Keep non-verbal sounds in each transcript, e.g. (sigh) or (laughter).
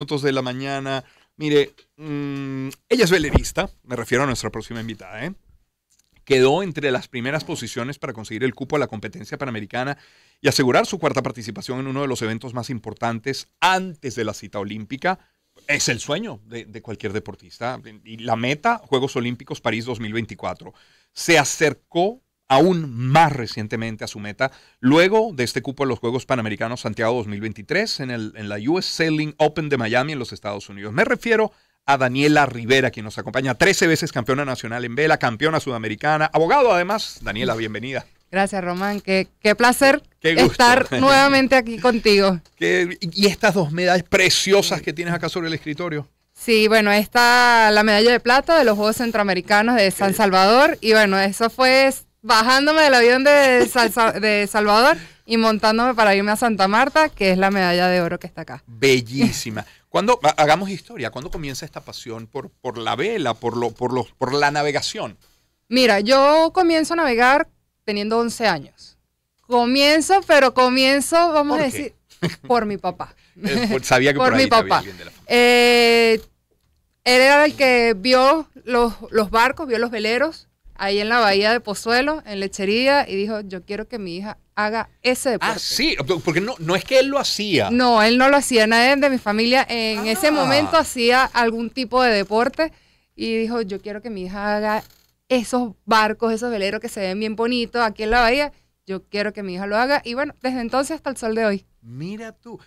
minutos de la mañana. Mire, mm, ella es velerista, me refiero a nuestra próxima invitada, ¿eh? Quedó entre las primeras posiciones para conseguir el cupo a la competencia panamericana y asegurar su cuarta participación en uno de los eventos más importantes antes de la cita olímpica. Es el sueño de, de cualquier deportista. Y la meta, Juegos Olímpicos París 2024. Se acercó aún más recientemente a su meta, luego de este cupo de los Juegos Panamericanos Santiago 2023 en, el, en la US Sailing Open de Miami en los Estados Unidos. Me refiero a Daniela Rivera, quien nos acompaña, 13 veces campeona nacional en vela, campeona sudamericana, abogado además. Daniela, bienvenida. Gracias, Román. Qué, qué placer estar (laughs) nuevamente aquí contigo. y estas dos medallas preciosas que tienes acá sobre el escritorio. Sí, bueno, está la medalla de plata de los Juegos Centroamericanos de San Salvador. Y bueno, eso fue bajándome del avión de, de Salvador y montándome para irme a Santa Marta, que es la medalla de oro que está acá. Bellísima. Cuando hagamos historia, ¿cuándo comienza esta pasión por, por la vela, por, lo, por, por la navegación? Mira, yo comienzo a navegar teniendo 11 años. Comienzo, pero comienzo, vamos a decir, por mi papá. (laughs) Eh, sabía que por, ahí mi papá. Eh, él era el que vio los barcos, vio los veleros, ahí en la bahía de Pozuelo, en Lechería, y dijo, yo quiero que mi hija haga ese ah, deporte. Ah, sí, porque no, no es que él lo hacía. No, él no lo hacía, nadie de mi familia en ese ah. momento hacía algún tipo de deporte y dijo, yo quiero que mi hija haga esos barcos, esos veleros que se ven bien bonitos aquí en la bahía, yo quiero que mi hija lo haga. Y bueno, desde entonces hasta el sol de hoy. Mira tú.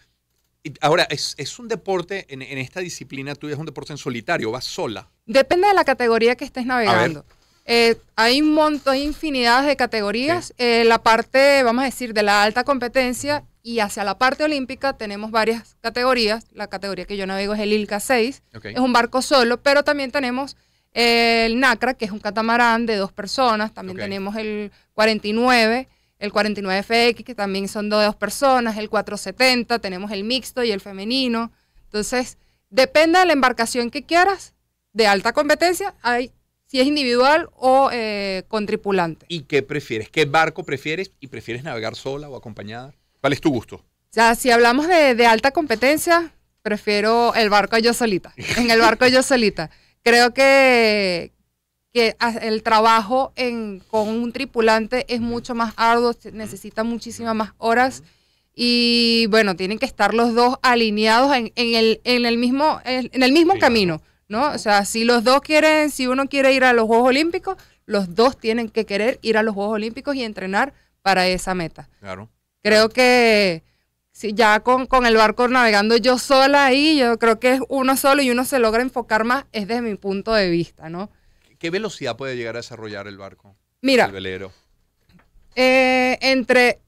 Ahora, es, un deporte, en, esta disciplina Tú es un deporte en solitario, vas sola. Depende de la categoría que estés navegando. Eh, hay un montón, infinidad de categorías. Eh, la parte, vamos a decir, de la alta competencia y hacia la parte olímpica tenemos varias categorías. La categoría que yo navego es el ILCA 6, es un barco solo, pero también tenemos el NACRA, que es un catamarán de dos personas. También tenemos el 49, el 49FX, que también son de dos personas. El 470, tenemos el mixto y el femenino. Entonces, depende de la embarcación que quieras, de alta competencia, hay si es individual o eh, con tripulante. ¿Y qué prefieres? ¿Qué barco prefieres? ¿Y prefieres navegar sola o acompañada? ¿Cuál es tu gusto? Ya, si hablamos de, alta competencia, prefiero el barco yo solita. (laughs) En el barco yo solita. Creo que, que el trabajo con un tripulante es mucho más arduo, necesita muchísimas más horas. Y bueno, tienen que estar los dos alineados en, el, en el, mismo, en el mismo camino. ¿no? O sea, si los dos quieren, si uno quiere ir a los Juegos Olímpicos, los dos tienen que querer ir a los Juegos Olímpicos y entrenar para esa meta. Claro. Creo que si ya con, con el barco navegando yo sola ahí, yo creo que es uno solo y uno se logra enfocar más, es desde mi punto de vista, ¿no? ¿Qué velocidad puede llegar a desarrollar el barco? Mira. El velero. Eh, entre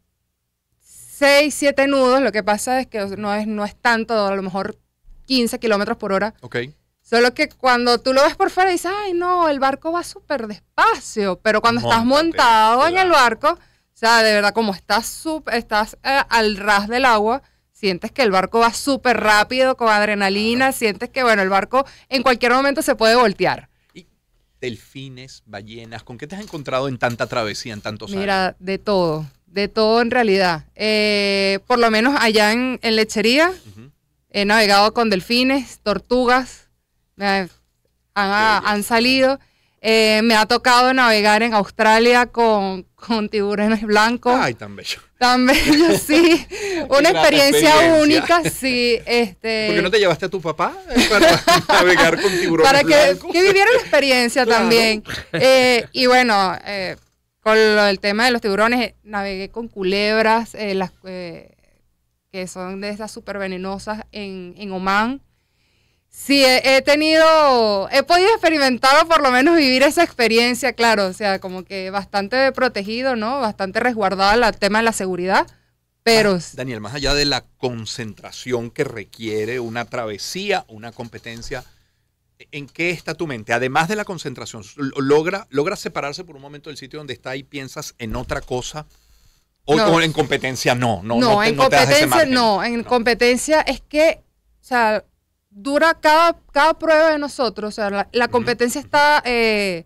6, 7 nudos, lo que pasa es que no es, no es tanto, a lo mejor 15 kilómetros por hora. Ok Solo que cuando tú lo ves por fuera dices, ay no, el barco va súper despacio, pero cuando estás montado en el barco, o sea, de verdad, como estás, estás eh, al ras del agua, sientes que el barco va súper rápido, con adrenalina, sientes que, bueno, el barco en cualquier momento se puede voltear delfines, ballenas? ¿Con qué te has encontrado en tanta travesía, en tantos años? Mira, de todo, de todo en realidad. Eh, por lo menos allá en, Lechería he navegado con delfines, tortugas, eh, ah, han, salido. Eh, me ha tocado navegar en Australia con, tiburones blancos. Ay, tan bello. Tan bello, (laughs) sí. Una experiencia, única, sí. Este... ¿Por no te llevaste a tu papá para (laughs) navegar con tiburones blancos? Para que, viviera la experiencia también. Eh, y bueno, con el tema de los tiburones, navegué con culebras, las, que son de esas súper venenosas en, en Oman. Sí, he, tenido, he podido experimentar o por lo menos vivir esa experiencia, claro, o sea, como que bastante protegido, ¿no? Bastante resguardado el tema de la seguridad, pero... Daniel, más allá de la concentración que requiere una travesía, una competencia, ¿en qué está tu mente? Además de la concentración, ¿logra, logra separarse por un momento del sitio donde está y piensas en otra cosa? O, en competencia no, no, no, no en competencia no, en competencia es que, o sea, dura cada, cada prueba de nosotros, o sea, la, competencia está eh,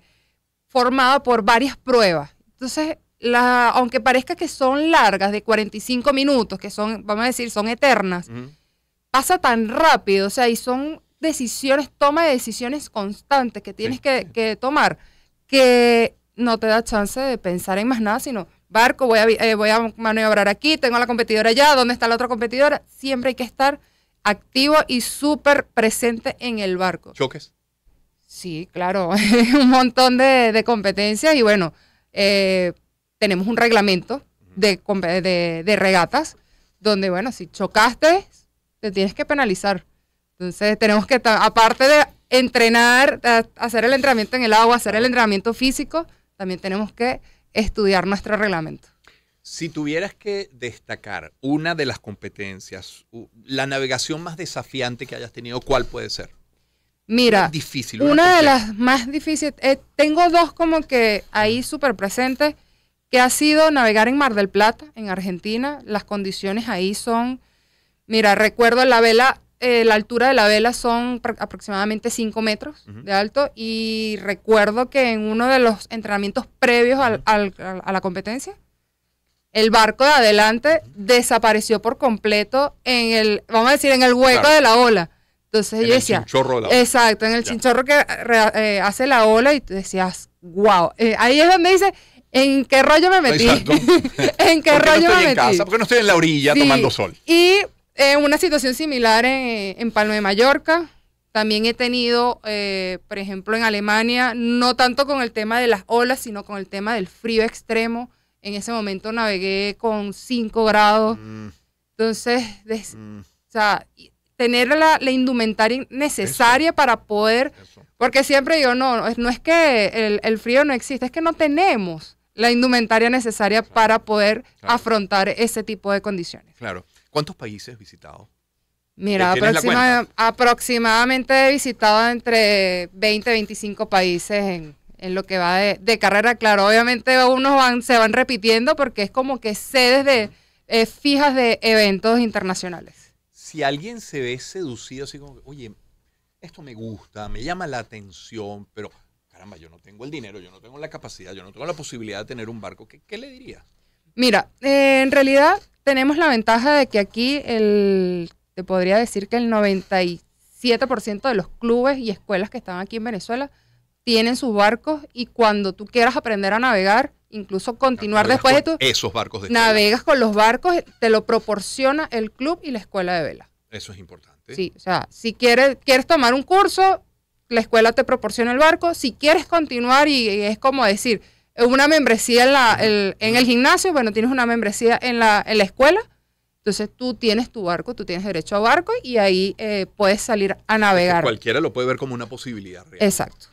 formada por varias pruebas. Entonces, la, aunque parezca que son largas, de 45 minutos, que son, vamos a decir, son eternas, pasa tan rápido, o sea, y son decisiones, toma de decisiones constantes que tienes que, que, tomar, que no te da chance de pensar en más nada, sino barco, voy a, eh, voy a maniobrar aquí, tengo a la competidora allá, ¿dónde está la otra competidora? Siempre hay que estar activo y súper presente en el barco. ¿Choques? Sí, claro, (laughs) un montón de, competencias y bueno, eh, tenemos un reglamento de, de, regatas donde, bueno, si chocaste, te tienes que penalizar. Entonces tenemos que, aparte de entrenar, hacer el entrenamiento en el agua, hacer el entrenamiento físico, también tenemos que estudiar nuestro reglamento. Si tuvieras que destacar una de las competencias, la navegación más desafiante que hayas tenido, ¿cuál puede ser? Mira, una difícil, una, de las más difíciles, eh, tengo dos como que ahí súper presentes, que ha sido navegar en Mar del Plata, en Argentina. Las condiciones ahí son, mira, recuerdo la vela, eh, la altura de la vela son aproximadamente 5 metros de alto y recuerdo que en uno de los entrenamientos previos al, a la competencia, el barco de adelante desapareció por completo en el, vamos a decir, en el hueco de la ola. Entonces en yo decía, el chinchorro de la ola. exacto, en el chinchorro que eh, hace la ola y tú decías, wow, eh, ahí es donde dice, ¿en qué rollo me metí? (laughs) ¿En qué rollo me metí? Porque no estoy en la orilla tomando sol. Y eh, una situación similar en, Palma de Mallorca, también he tenido, por ejemplo, en Alemania, no tanto con el tema de las olas, sino con el tema del frío extremo. En ese momento navegué con 5 grados. Mm. Entonces, mm. o sea, tener la, indumentaria necesaria para poder, porque siempre yo no, no es, que el, frío no existe, es que no tenemos la indumentaria necesaria para poder afrontar ese tipo de condiciones. Claro. ¿Cuántos países visitados? Mira, eh, aproximadamente he visitado entre 20 y 25 países en, en lo que va de, carrera, claro, obviamente unos van, se van repitiendo porque es como que sedes de eh, fijas de eventos internacionales. Si alguien se ve seducido así como, oye, esto me gusta, me llama la atención, pero caramba, yo no tengo el dinero, yo no tengo la capacidad, yo no tengo la posibilidad de tener un barco, ¿qué, le dirías? Mira, eh, en realidad tenemos la ventaja de que aquí el, te podría decir que el 97% de los clubes y escuelas que están aquí en Venezuela tienen sus barcos y cuando tú quieras aprender a navegar, incluso continuar después de tu... Esos barcos de Navegas con los barcos, te lo proporciona el club y la escuela de vela. Eso es importante. Sí, o sea, si quieres, quieres tomar un curso, la escuela te proporciona el barco. Si quieres continuar y, es como decir, una membresía en, la, el, en el gimnasio, bueno, tienes una membresía en la, escuela. Entonces tú tienes tu barco, tú tienes derecho a barco y ahí eh, puedes salir a navegar. Cualquiera lo puede ver como una posibilidad real. Exacto.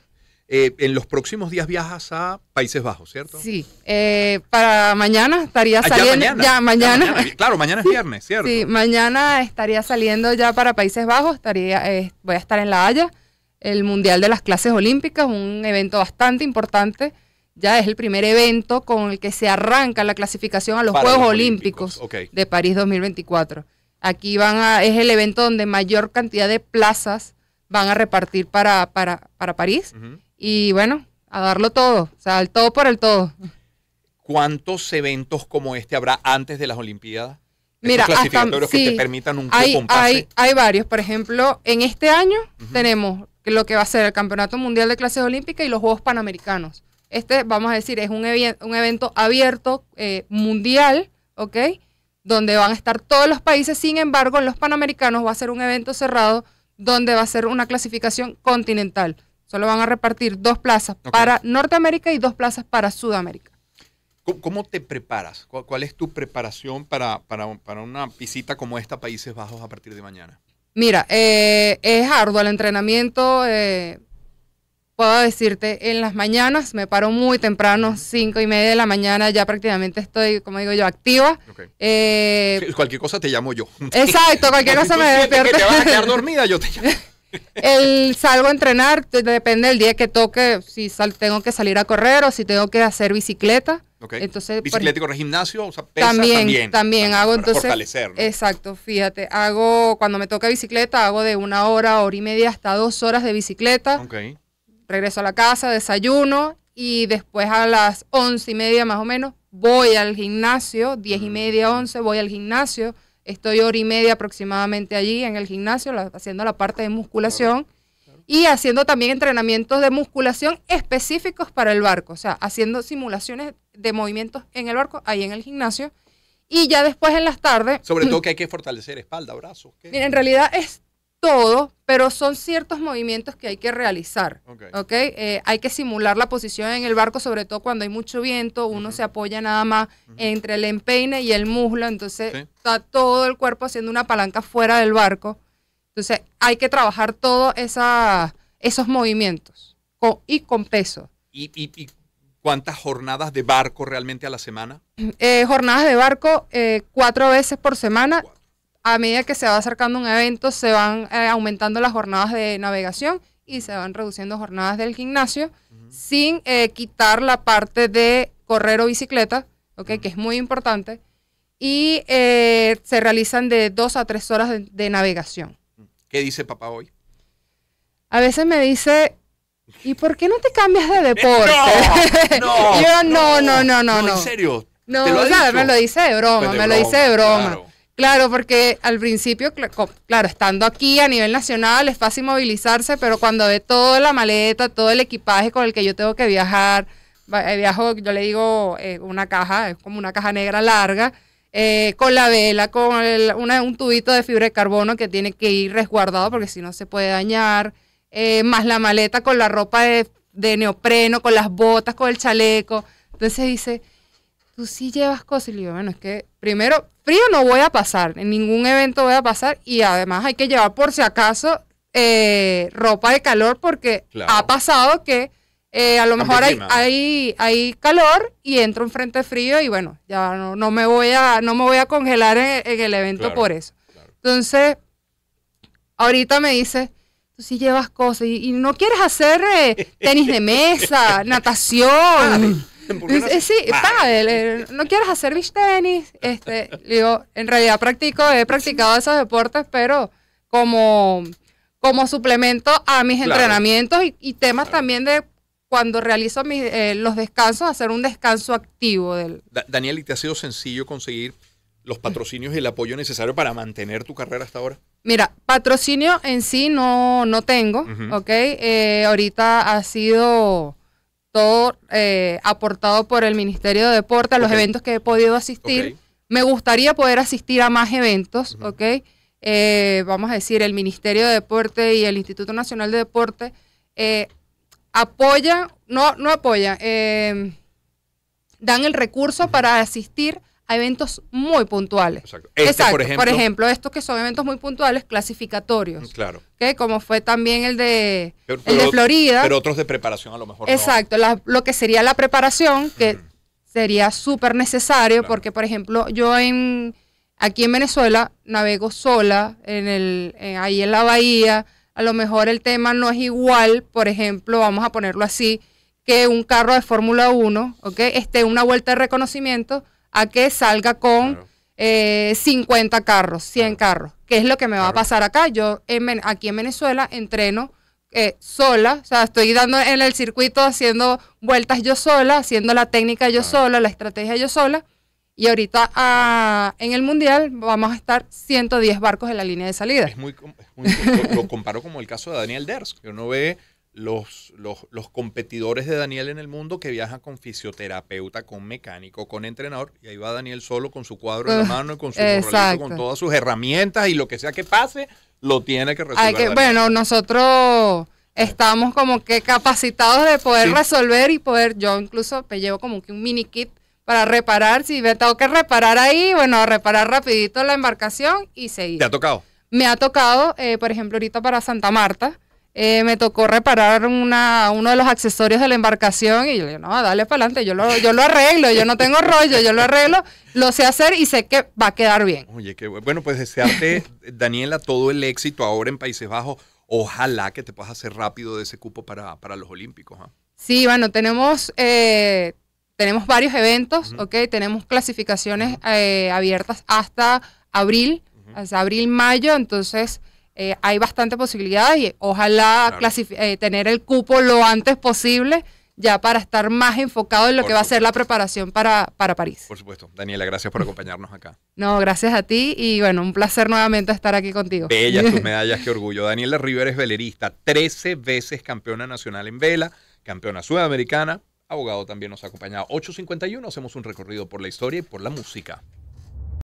Eh, en los próximos días viajas a Países Bajos, ¿cierto? Sí, eh, para mañana estaría ah, saliendo. ya, mañana. Claro, mañana es viernes, ¿cierto? Sí, mañana estaría saliendo ya para Países Bajos, estaría, eh, voy a estar en La Haya, el Mundial de las Clases Olímpicas, un evento bastante importante. Ya es el primer evento con el que se arranca la clasificación a los Juegos Olímpicos, de París 2024. Aquí van es el evento donde mayor cantidad de plazas van a repartir para, para, para París y bueno, a darlo todo, o sea, al todo por el todo. ¿Cuántos eventos como este habrá antes de las Olimpiadas? Mira, te permitan un hay, hay, hay, varios. Por ejemplo, en este año tenemos lo que va a ser el Campeonato Mundial de Clases Olímpicas y los Juegos Panamericanos. Este, vamos a decir, es un, un evento abierto eh, mundial, ¿ok? Donde van a estar todos los países. Sin embargo, en los Panamericanos va a ser un evento cerrado donde va a ser una clasificación continental. Solo van a repartir dos plazas para Norteamérica y dos plazas para Sudamérica. ¿Cómo te preparas? ¿Cuál es tu preparación para, para, una visita como esta a Países Bajos a partir de mañana? Mira, eh, es arduo el entrenamiento. Eh, puedo decirte, en las mañanas me paro muy temprano, cinco y media de la mañana, ya prácticamente estoy, como digo yo, activa. Eh, cualquier cosa te llamo yo. Exacto, cualquier (laughs) cosa me despierto. dormida, yo te llamo. (laughs) El salgo a entrenar, depende del día que toque, si sal, tengo que salir a correr o si tengo que hacer bicicleta. Entonces, bicicleta gimnasio, o también, también, hago entonces fortalecer, Exacto, fíjate, hago cuando me toca bicicleta hago de una hora, hora y media hasta dos horas de bicicleta. Okay. Regreso a la casa, desayuno y después a las once y media más o menos voy al gimnasio, diez y mm. media, once voy al gimnasio Estoy hora y media aproximadamente allí en el gimnasio haciendo la parte de musculación y haciendo también entrenamientos de musculación específicos para el barco, o sea, haciendo simulaciones de movimientos en el barco, ahí en el gimnasio, y ya después en las tardes... Sobre todo (clears throat) que hay que fortalecer espalda, brazos. en realidad es todo, pero son ciertos movimientos que hay que realizar. Okay. Eh, hay que simular la posición en el barco, sobre todo cuando hay mucho viento, uno se apoya nada más entre el empeine y el muslo, entonces está todo el cuerpo haciendo una palanca fuera del barco. Entonces hay que trabajar todos esos movimientos y con peso. ¿Y, cuántas jornadas de barco realmente a la semana? Eh, jornadas de barco eh, cuatro veces por semana a medida que se va acercando un evento, se van eh, aumentando las jornadas de navegación y se van reduciendo jornadas del gimnasio sin eh, quitar la parte de correr o bicicleta, ¿okay? que es muy importante, y eh, se realizan de dos a tres horas de, navegación. ¿Qué dice papá hoy? A veces me dice, ¿y por qué no te cambias de (laughs) deporte? (laughs) no, no, no, no, no, no, no, ¿En serio? No, me lo dice de broma, pues me lo dice de broma. Claro, porque al principio, claro, estando aquí a nivel nacional es fácil movilizarse, pero cuando ve toda la maleta, todo el equipaje con el que yo tengo que viajar, eh, viajo, yo le digo eh, una caja, es como una caja negra larga, eh, con la vela, con un tubito de fibra de carbono que tiene que ir resguardado porque si no se puede dañar, más la maleta con la ropa de neopreno, con las botas, con el chaleco. Entonces dice, tú sí llevas cosas. Y bueno, es que primero, frío no voy a pasar, en ningún evento voy a pasar y además hay que llevar por si acaso eh, ropa de calor porque ha pasado que eh, a lo mejor hay, hay, calor y entro en frente frío y bueno, ya no, me, voy a, no me voy a congelar en, el evento por eso. Entonces, ahorita me dice, tú sí llevas cosas y, no quieres hacer eh, tenis de mesa, (laughs) natación. (laughs) Sí, sí eh, (laughs) no quieres hacer beach tenis. Este, digo, en realidad practico, he practicado esos deportes, pero como, como suplemento a mis entrenamientos y, temas también de cuando realizo mis, eh, los descansos, hacer un descanso activo. Del... Daniel, ¿y te ha sido sencillo conseguir los patrocinios y el apoyo necesario para mantener tu carrera hasta ahora? Mira, patrocinio en sí no, no tengo, ¿ok? Eh, ahorita ha sido todo eh, aportado por el Ministerio de Deporte a los eventos que he podido asistir. Me gustaría poder asistir a más eventos, ¿ok? Eh, vamos a decir, el Ministerio de Deporte y el Instituto Nacional de Deporte eh, apoya, no, no apoya, dan el recurso para asistir a eventos muy puntuales. Exacto. Este, por, ejemplo, estos que son eventos muy puntuales, clasificatorios. Claro. Como fue también el de, Florida. Pero otros de preparación a lo mejor. Exacto, lo que sería la preparación, que sería súper necesario, porque por ejemplo, yo en aquí en Venezuela navego sola, en el, ahí en la bahía, a lo mejor el tema no es igual, por ejemplo, vamos a ponerlo así, que un carro de Fórmula 1, esté Esté una vuelta de reconocimiento a que salga con 50 eh, carros, 100 carros. ¿Qué es lo que me va a pasar acá? Yo en, aquí en Venezuela entreno eh, sola, o sea, estoy dando en el circuito haciendo vueltas yo sola, haciendo la técnica yo sola, la estrategia yo sola. Y ahorita ah, en el Mundial vamos a estar 110 barcos en la línea de salida. Es muy, lo, comparo como el caso de Daniel Ders, que uno ve los, los, los, competidores de Daniel en el mundo que viajan con fisioterapeuta, con mecánico, con entrenador. Y ahí va Daniel solo con su cuadro en la ah, mano y con su con todas sus herramientas y lo que sea que pase, lo tiene que resolver. bueno, nosotros estamos como que capacitados de poder resolver y poder, yo incluso me llevo como que un mini kit para reparar. Si me tengo que reparar ahí, bueno, reparar rapidito la embarcación y seguir. ¿Te ha tocado? Me ha tocado, eh, por ejemplo, ahorita para Santa Marta eh, me tocó reparar una, uno de los accesorios de la embarcación y yo le digo, no, dale para adelante, yo lo, yo lo arreglo, yo no tengo rollo, yo lo arreglo, lo sé hacer y sé que va a quedar bien. Oye, qué bueno, pues desearte, Daniela, todo el éxito ahora en Países Bajos. Ojalá que te puedas hacer rápido de ese cupo para, para los Olímpicos. ¿ah? Sí, bueno, tenemos, eh, tenemos varios eventos, ¿ok? Tenemos clasificaciones eh, abiertas hasta abril, hasta abril-mayo, entonces... Eh, hay bastante posibilidades y ojalá eh, tener el cupo lo antes posible ya para estar más enfocado en lo que va a ser la preparación para, para París. Por supuesto. Daniela, gracias por acompañarnos acá. No, gracias a ti y bueno, un placer nuevamente estar aquí contigo. Bellas tus (laughs) medallas, qué orgullo. Daniela Rivera es velerista, 13 veces campeona nacional en vela, campeona sudamericana, abogado también nos ha acompañado. 8.51, hacemos un recorrido por la historia y por la música.